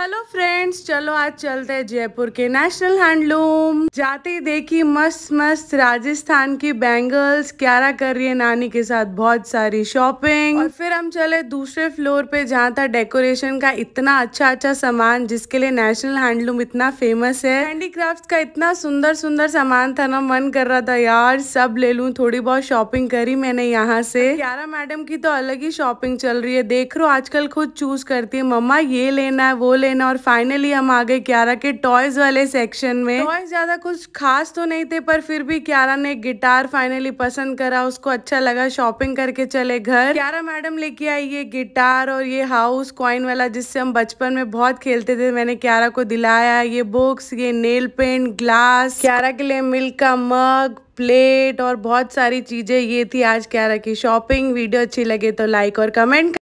hello friends चलो आज चलते हैं जयपुर के नेशनल हैंडलूम जाते देखी मस्त मस्त राजस्थान की बैंगल्स क्यारा कर रही है नानी के साथ बहुत सारी शॉपिंग और फिर हम चले दूसरे फ्लोर पे जहाँ था डेकोरेशन का इतना अच्छा अच्छा सामान जिसके लिए नेशनल हैंडलूम इतना फेमस है हैंडीक्राफ्ट का इतना सुंदर सुंदर सामान था ना मन कर रहा था यार सब ले लूँ थोड़ी बहुत शॉपिंग करी मैंने यहाँ से क्यारा मैडम की तो अलग ही शॉपिंग चल रही है देख रो आजकल खुद चूज करती है मम्मा ये लेना है वो ले देना और फाइनली हम आ गए क्यारा के टॉयज वाले सेक्शन में टॉयज ज्यादा कुछ खास तो नहीं थे पर फिर भी क्यारा ने गिटार फाइनली पसंद करा उसको अच्छा लगा शॉपिंग करके चले घर क्यारा मैडम लेके आई ये गिटार और ये हाउस कॉइन वाला जिससे हम बचपन में बहुत खेलते थे मैंने क्यारा को दिलाया ये बुक्स ये नेल पेंट ग्लास क्यारा के लिए मिल्क का मग प्लेट और बहुत सारी चीजें ये थी आज क्यारा की शॉपिंग वीडियो अच्छी लगे तो लाइक और कमेंट